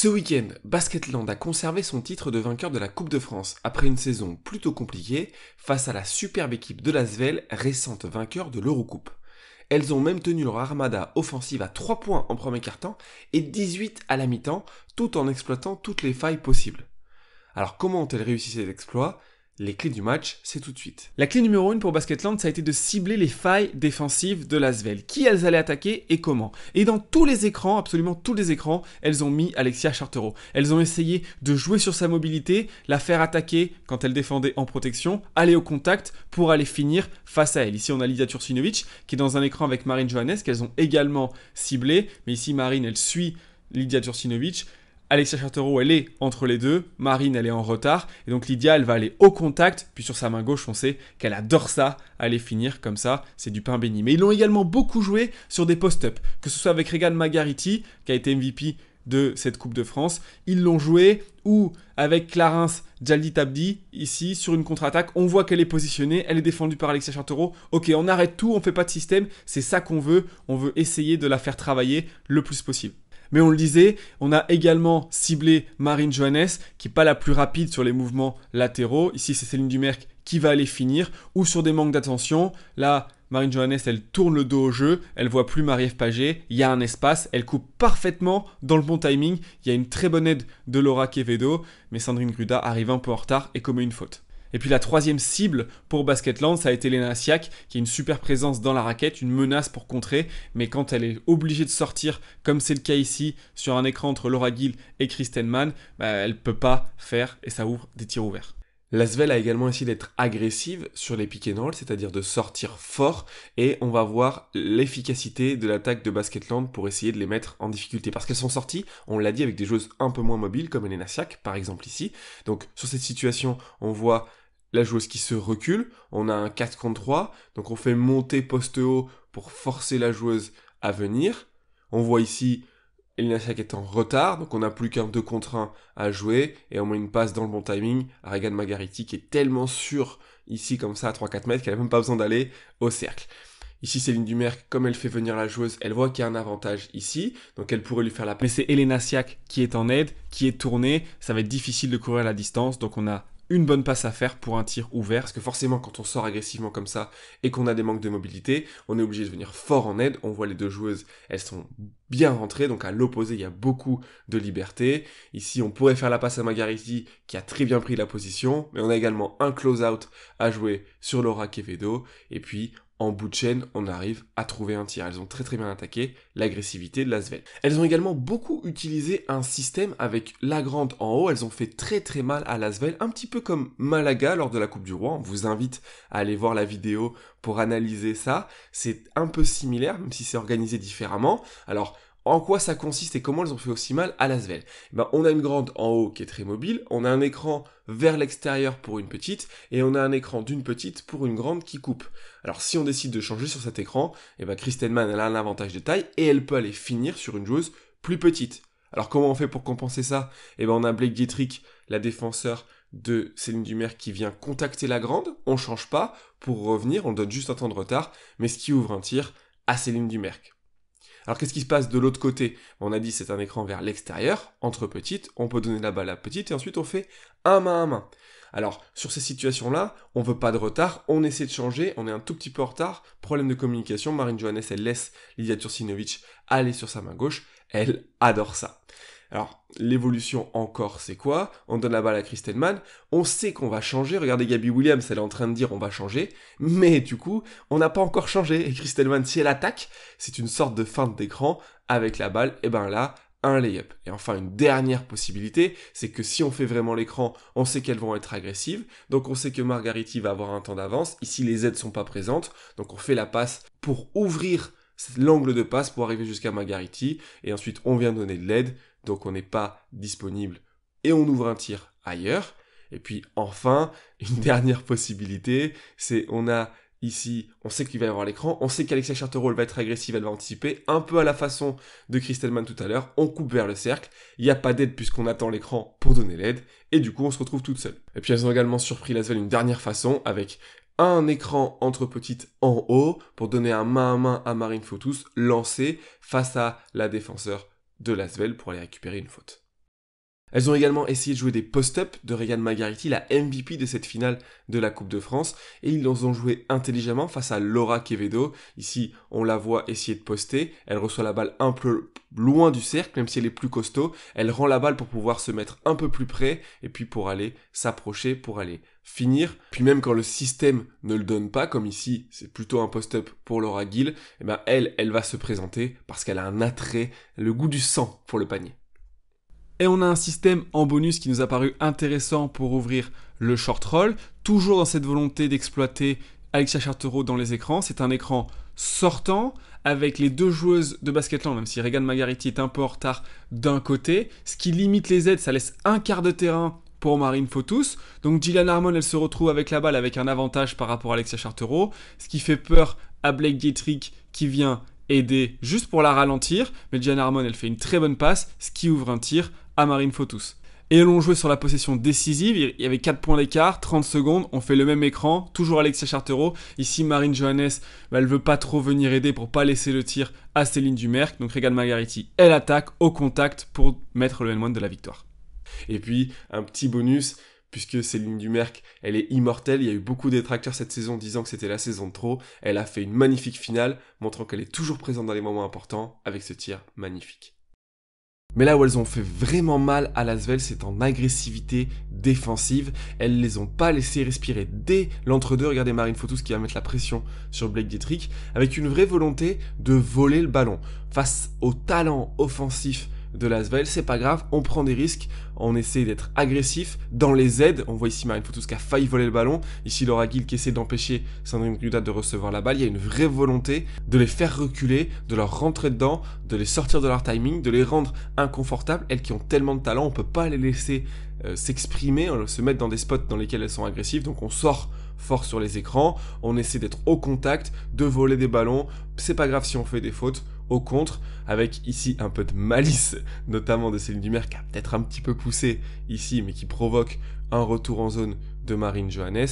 Ce week-end, Basketland a conservé son titre de vainqueur de la Coupe de France après une saison plutôt compliquée face à la superbe équipe de Lasvel, récente vainqueur de l'Eurocoupe. Elles ont même tenu leur armada offensive à 3 points en premier quart-temps et 18 à la mi-temps, tout en exploitant toutes les failles possibles. Alors comment ont-elles réussi cet exploit les clés du match, c'est tout de suite. La clé numéro 1 pour Basketland, ça a été de cibler les failles défensives de l'Asvel. Qui elles allaient attaquer et comment. Et dans tous les écrans, absolument tous les écrans, elles ont mis Alexia Chartereau. Elles ont essayé de jouer sur sa mobilité, la faire attaquer quand elle défendait en protection, aller au contact pour aller finir face à elle. Ici, on a Lydia Tursinovic qui est dans un écran avec Marine Johannes qu'elles ont également ciblé. Mais ici, Marine, elle suit Lydia turcinovic Alexia Chartereau, elle est entre les deux, Marine, elle est en retard, et donc Lydia, elle va aller au contact, puis sur sa main gauche, on sait qu'elle adore ça, aller finir comme ça, c'est du pain béni. Mais ils l'ont également beaucoup joué sur des post-up, que ce soit avec Regan Magariti, qui a été MVP de cette Coupe de France, ils l'ont joué, ou avec Clarence Jaldi Tabdi, ici, sur une contre-attaque, on voit qu'elle est positionnée, elle est défendue par Alexia Chartereau, ok, on arrête tout, on ne fait pas de système, c'est ça qu'on veut, on veut essayer de la faire travailler le plus possible. Mais on le disait, on a également ciblé Marine Johannes, qui n'est pas la plus rapide sur les mouvements latéraux. Ici, c'est Céline Dumerc qui va aller finir, ou sur des manques d'attention. Là, Marine Johannes, elle tourne le dos au jeu, elle voit plus Marie-Ève Paget, il y a un espace, elle coupe parfaitement dans le bon timing, il y a une très bonne aide de Laura Quevedo, mais Sandrine Gruda arrive un peu en retard et commet une faute. Et puis la troisième cible pour Basketland, ça a été Lena Siak, qui a une super présence dans la raquette, une menace pour contrer, mais quand elle est obligée de sortir, comme c'est le cas ici, sur un écran entre Laura Gill et Kristen Mann, bah, elle ne peut pas faire et ça ouvre des tirs ouverts. L'Asvel a également essayé d'être agressive sur les pick and roll, c'est-à-dire de sortir fort, et on va voir l'efficacité de l'attaque de Basketland pour essayer de les mettre en difficulté. Parce qu'elles sont sorties, on l'a dit, avec des joueuses un peu moins mobiles, comme Elena Siak, par exemple ici. Donc sur cette situation, on voit la joueuse qui se recule, on a un 4 contre 3, donc on fait monter poste haut pour forcer la joueuse à venir. On voit ici Elena Siak est en retard, donc on n'a plus qu'un 2 contre 1 à jouer, et au moins une passe dans le bon timing à Regan qui est tellement sûr ici comme ça à 3-4 mètres qu'elle n'a même pas besoin d'aller au cercle. Ici, Céline Dumer, comme elle fait venir la joueuse, elle voit qu'il y a un avantage ici, donc elle pourrait lui faire la passe. Mais c'est Elena Siak qui est en aide, qui est tournée, ça va être difficile de courir à la distance, donc on a une bonne passe à faire pour un tir ouvert, parce que forcément quand on sort agressivement comme ça et qu'on a des manques de mobilité, on est obligé de venir fort en aide, on voit les deux joueuses, elles sont bien rentrées, donc à l'opposé il y a beaucoup de liberté, ici on pourrait faire la passe à Magariti qui a très bien pris la position, mais on a également un close-out à jouer sur Laura Quevedo, et puis en bout de chaîne, on arrive à trouver un tir. Elles ont très très bien attaqué l'agressivité de la Elles ont également beaucoup utilisé un système avec la grande en haut. Elles ont fait très très mal à la un petit peu comme Malaga lors de la Coupe du Roi. On vous invite à aller voir la vidéo pour analyser ça. C'est un peu similaire, même si c'est organisé différemment. Alors, en quoi ça consiste et comment elles ont fait aussi mal à la eh ben, On a une grande en haut qui est très mobile, on a un écran vers l'extérieur pour une petite, et on a un écran d'une petite pour une grande qui coupe. Alors si on décide de changer sur cet écran, et eh ben elle a un avantage de taille et elle peut aller finir sur une joueuse plus petite. Alors comment on fait pour compenser ça Et eh ben on a Blake Dietrich, la défenseur de Céline Dumerc qui vient contacter la grande, on change pas, pour revenir on donne juste un temps de retard, mais ce qui ouvre un tir à Céline Dumerc. Alors qu'est-ce qui se passe de l'autre côté On a dit c'est un écran vers l'extérieur, entre petites, on peut donner la balle à petite et ensuite on fait un main à main. Alors sur ces situations-là, on veut pas de retard, on essaie de changer, on est un tout petit peu en retard, problème de communication, Marine Johannes elle laisse Lydia Turcinovic aller sur sa main gauche, elle adore ça. Alors, l'évolution encore, c'est quoi On donne la balle à Christelman, on sait qu'on va changer, regardez Gabby Williams, elle est en train de dire on va changer, mais du coup, on n'a pas encore changé, et Christelman, si elle attaque, c'est une sorte de feinte d'écran, avec la balle, et eh ben là, un layup. Et enfin, une dernière possibilité, c'est que si on fait vraiment l'écran, on sait qu'elles vont être agressives, donc on sait que Margariti va avoir un temps d'avance, ici les aides sont pas présentes, donc on fait la passe pour ouvrir l'angle de passe pour arriver jusqu'à Margariti, et ensuite on vient donner de l'aide, donc on n'est pas disponible et on ouvre un tir ailleurs. Et puis enfin, une dernière possibilité, c'est on a ici, on sait qu'il va y avoir l'écran, on sait qu'Alexia Charterol va être agressive, elle va anticiper, un peu à la façon de Christelman tout à l'heure, on coupe vers le cercle, il n'y a pas d'aide puisqu'on attend l'écran pour donner l'aide, et du coup on se retrouve toute seule. Et puis elles ont également surpris Lasvel une dernière façon, avec un écran entre petites en haut, pour donner un main à main à Marine Fotus, lancé face à la défenseur de Lasvel pour aller récupérer une faute. Elles ont également essayé de jouer des post-up de Regan Magariti, la MVP de cette finale de la Coupe de France, et ils l'ont ont joué intelligemment face à Laura Quevedo. Ici, on la voit essayer de poster, elle reçoit la balle un peu loin du cercle, même si elle est plus costaud, elle rend la balle pour pouvoir se mettre un peu plus près, et puis pour aller s'approcher, pour aller finir. Puis même quand le système ne le donne pas, comme ici c'est plutôt un post-up pour Laura Gill, Et eh ben elle, elle va se présenter parce qu'elle a un attrait, le goût du sang pour le panier. Et on a un système en bonus qui nous a paru intéressant pour ouvrir le short roll, toujours dans cette volonté d'exploiter Alexia Chartero dans les écrans. C'est un écran sortant avec les deux joueuses de basket basketland, même si Regan Magariti est un peu en retard d'un côté, ce qui limite les aides, ça laisse un quart de terrain pour Marine Photos. Donc Dylan Harmon, elle se retrouve avec la balle avec un avantage par rapport à Alexia Chartereau, ce qui fait peur à Blake Dietrich qui vient aider juste pour la ralentir, mais Dylan Harmon, elle fait une très bonne passe, ce qui ouvre un tir à Marine Fautus. Et l'on jouait sur la possession décisive, il y avait 4 points d'écart, 30 secondes, on fait le même écran, toujours Alexia Chartereau. Ici, Marine Johannes, bah, elle veut pas trop venir aider pour pas laisser le tir à Céline Dumerc. Donc Regan Margariti, elle attaque au contact pour mettre le N1 de la victoire. Et puis, un petit bonus, puisque Céline Dumerc, elle est immortelle, il y a eu beaucoup de détracteurs cette saison disant que c'était la saison de trop, elle a fait une magnifique finale, montrant qu'elle est toujours présente dans les moments importants, avec ce tir magnifique. Mais là où elles ont fait vraiment mal à Lasvel, c'est en agressivité défensive. Elles les ont pas laissé respirer dès l'entre-deux. Regardez Marine Fotous qui va mettre la pression sur Blake Dietrich avec une vraie volonté de voler le ballon. Face au talent offensif de Lasvel, c'est pas grave, on prend des risques, on essaie d'être agressif dans les aides. On voit ici Marine tout qui a failli voler le ballon. Ici Laura Guil qui essaie d'empêcher Sandrine Gruda de recevoir la balle. Il y a une vraie volonté de les faire reculer, de leur rentrer dedans, de les sortir de leur timing, de les rendre inconfortables. Elles qui ont tellement de talent, on peut pas les laisser euh, s'exprimer, se mettre dans des spots dans lesquels elles sont agressives. Donc on sort fort sur les écrans, on essaie d'être au contact, de voler des ballons. C'est pas grave si on fait des fautes au contre, avec ici un peu de malice, notamment de Céline Dumère qui a peut-être un petit peu poussé ici, mais qui provoque un retour en zone de Marine Johannes.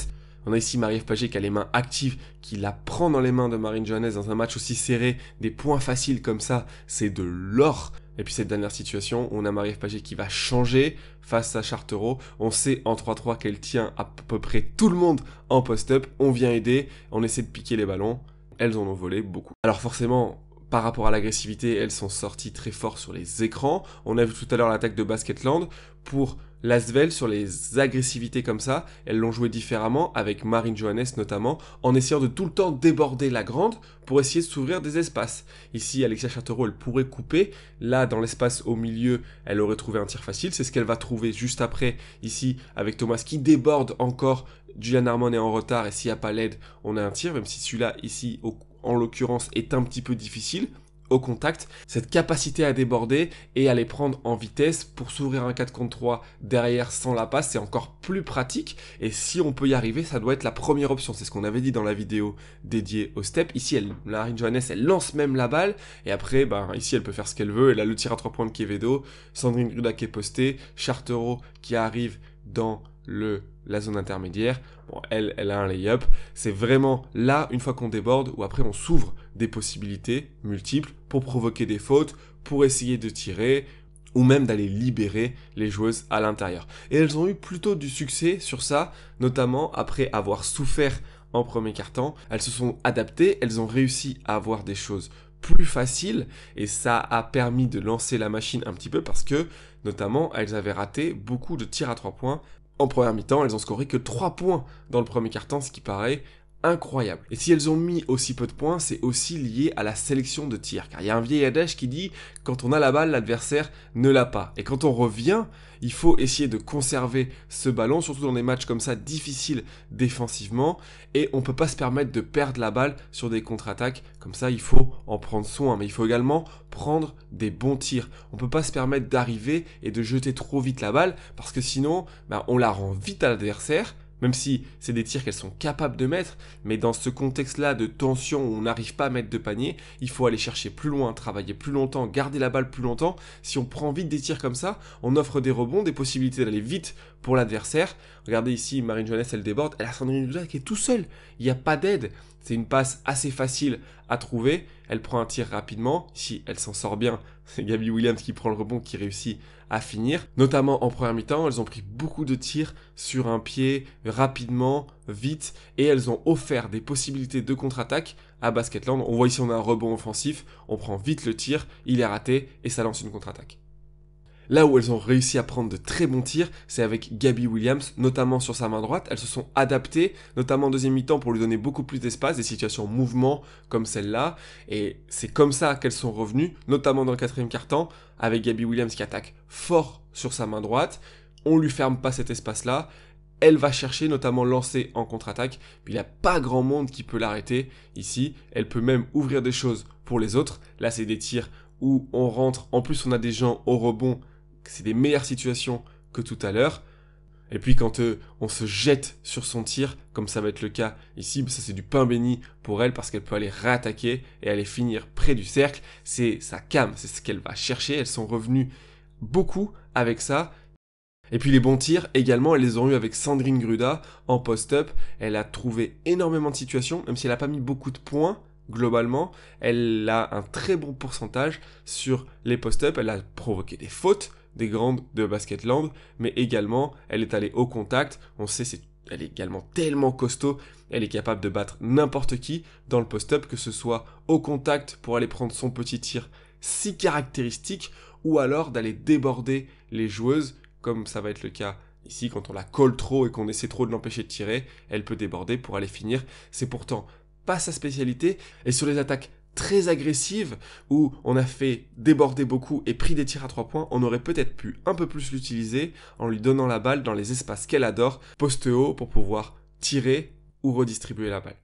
On a ici Marie-Ève Paget qui a les mains actives, qui la prend dans les mains de Marine Johannes dans un match aussi serré, des points faciles comme ça, c'est de l'or. Et puis cette dernière situation, on a Marie-Ève Paget qui va changer face à Chartereau. On sait en 3-3 qu'elle tient à peu près tout le monde en post-up. On vient aider, on essaie de piquer les ballons. Elles en ont volé beaucoup. Alors forcément, par rapport à l'agressivité, elles sont sorties très fort sur les écrans. On a vu tout à l'heure l'attaque de Basketland. Pour Lasvel, sur les agressivités comme ça, elles l'ont joué différemment, avec Marine Johannes notamment, en essayant de tout le temps déborder la grande pour essayer de s'ouvrir des espaces. Ici, Alexia Chartereau, elle pourrait couper. Là, dans l'espace au milieu, elle aurait trouvé un tir facile. C'est ce qu'elle va trouver juste après, ici, avec Thomas qui déborde encore. Julian Harmon est en retard et s'il n'y a pas l'aide, on a un tir, même si celui-là, ici, au en l'occurrence, est un petit peu difficile au contact, cette capacité à déborder et à les prendre en vitesse pour s'ouvrir un 4 contre 3 derrière sans la passe, c'est encore plus pratique et si on peut y arriver, ça doit être la première option. C'est ce qu'on avait dit dans la vidéo dédiée au step. Ici, elle, la Johannes, elle lance même la balle et après, ben, ici, elle peut faire ce qu'elle veut. Elle a le tir à 3 points de Kevedo. Sandrine Gruda est postée, Chartero qui arrive dans la zone intermédiaire. Bon, elle, elle a un layup. C'est vraiment là, une fois qu'on déborde, où après on s'ouvre des possibilités multiples pour provoquer des fautes, pour essayer de tirer ou même d'aller libérer les joueuses à l'intérieur. Et elles ont eu plutôt du succès sur ça, notamment après avoir souffert en premier quart-temps. Elles se sont adaptées, elles ont réussi à avoir des choses plus faciles et ça a permis de lancer la machine un petit peu parce que notamment elles avaient raté beaucoup de tirs à trois points en première mi-temps, elles ont scoré que 3 points dans le premier quart-temps, ce qui paraît incroyable. Et si elles ont mis aussi peu de points, c'est aussi lié à la sélection de tir. Car il y a un vieil adage qui dit quand on a la balle, l'adversaire ne l'a pas. Et quand on revient, il faut essayer de conserver ce ballon, surtout dans des matchs comme ça difficiles défensivement. Et on ne peut pas se permettre de perdre la balle sur des contre-attaques. Comme ça, il faut en prendre soin. Mais il faut également prendre des bons tirs. On ne peut pas se permettre d'arriver et de jeter trop vite la balle parce que sinon, bah, on la rend vite à l'adversaire même si c'est des tirs qu'elles sont capables de mettre, mais dans ce contexte-là de tension où on n'arrive pas à mettre de panier, il faut aller chercher plus loin, travailler plus longtemps, garder la balle plus longtemps. Si on prend vite des tirs comme ça, on offre des rebonds, des possibilités d'aller vite pour l'adversaire. Regardez ici, Marine Jeunesse, elle déborde. Elle a Sandrine Duda qui est tout seul, Il n'y a pas d'aide. C'est une passe assez facile à trouver. Elle prend un tir rapidement. Si elle s'en sort bien, c'est Gabi Williams qui prend le rebond, qui réussit à finir. Notamment en première mi-temps, elles ont pris beaucoup de tirs sur un pied, rapidement, vite, et elles ont offert des possibilités de contre-attaque à Basketland. On voit ici on a un rebond offensif, on prend vite le tir, il est raté, et ça lance une contre-attaque. Là où elles ont réussi à prendre de très bons tirs, c'est avec Gabby Williams, notamment sur sa main droite. Elles se sont adaptées, notamment en deuxième mi-temps, pour lui donner beaucoup plus d'espace, des situations en mouvement comme celle-là. Et c'est comme ça qu'elles sont revenues, notamment dans le quatrième quart-temps, avec Gabby Williams qui attaque fort sur sa main droite. On lui ferme pas cet espace-là. Elle va chercher, notamment lancer en contre-attaque. Il n'y a pas grand monde qui peut l'arrêter ici. Elle peut même ouvrir des choses pour les autres. Là, c'est des tirs où on rentre. En plus, on a des gens au rebond c'est des meilleures situations que tout à l'heure. Et puis quand euh, on se jette sur son tir, comme ça va être le cas ici, ça c'est du pain béni pour elle parce qu'elle peut aller réattaquer et aller finir près du cercle. C'est sa cam, c'est ce qu'elle va chercher. Elles sont revenues beaucoup avec ça. Et puis les bons tirs également, elles les ont eu avec Sandrine Gruda en post-up. Elle a trouvé énormément de situations, même si elle n'a pas mis beaucoup de points globalement. Elle a un très bon pourcentage sur les post-up. Elle a provoqué des fautes des grandes de Basketland, mais également, elle est allée au contact. On sait, c'est, elle est également tellement costaud, elle est capable de battre n'importe qui dans le post-up, que ce soit au contact pour aller prendre son petit tir si caractéristique, ou alors d'aller déborder les joueuses, comme ça va être le cas ici quand on la colle trop et qu'on essaie trop de l'empêcher de tirer, elle peut déborder pour aller finir. C'est pourtant pas sa spécialité, et sur les attaques très agressive où on a fait déborder beaucoup et pris des tirs à trois points, on aurait peut-être pu un peu plus l'utiliser en lui donnant la balle dans les espaces qu'elle adore, poste haut pour pouvoir tirer ou redistribuer la balle.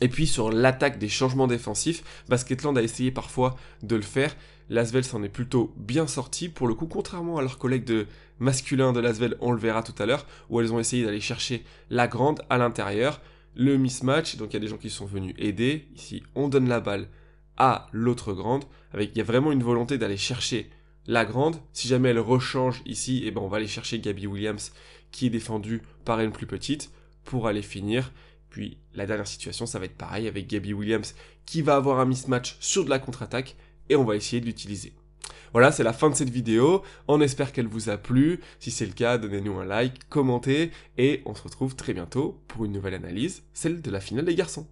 Et puis sur l'attaque des changements défensifs, Basketland a essayé parfois de le faire. Lasvel s'en est plutôt bien sorti, pour le coup, contrairement à leurs collègues de masculin de Lasvel, on le verra tout à l'heure, où elles ont essayé d'aller chercher la grande à l'intérieur. Le mismatch, donc il y a des gens qui sont venus aider. Ici, on donne la balle à l'autre grande. Avec, il y a vraiment une volonté d'aller chercher la grande. Si jamais elle rechange ici, et eh ben on va aller chercher Gabby Williams qui est défendue par une plus petite pour aller finir. Puis la dernière situation, ça va être pareil avec Gabby Williams qui va avoir un mismatch sur de la contre-attaque et on va essayer de l'utiliser. Voilà, c'est la fin de cette vidéo. On espère qu'elle vous a plu. Si c'est le cas, donnez-nous un like, commentez et on se retrouve très bientôt pour une nouvelle analyse, celle de la finale des garçons.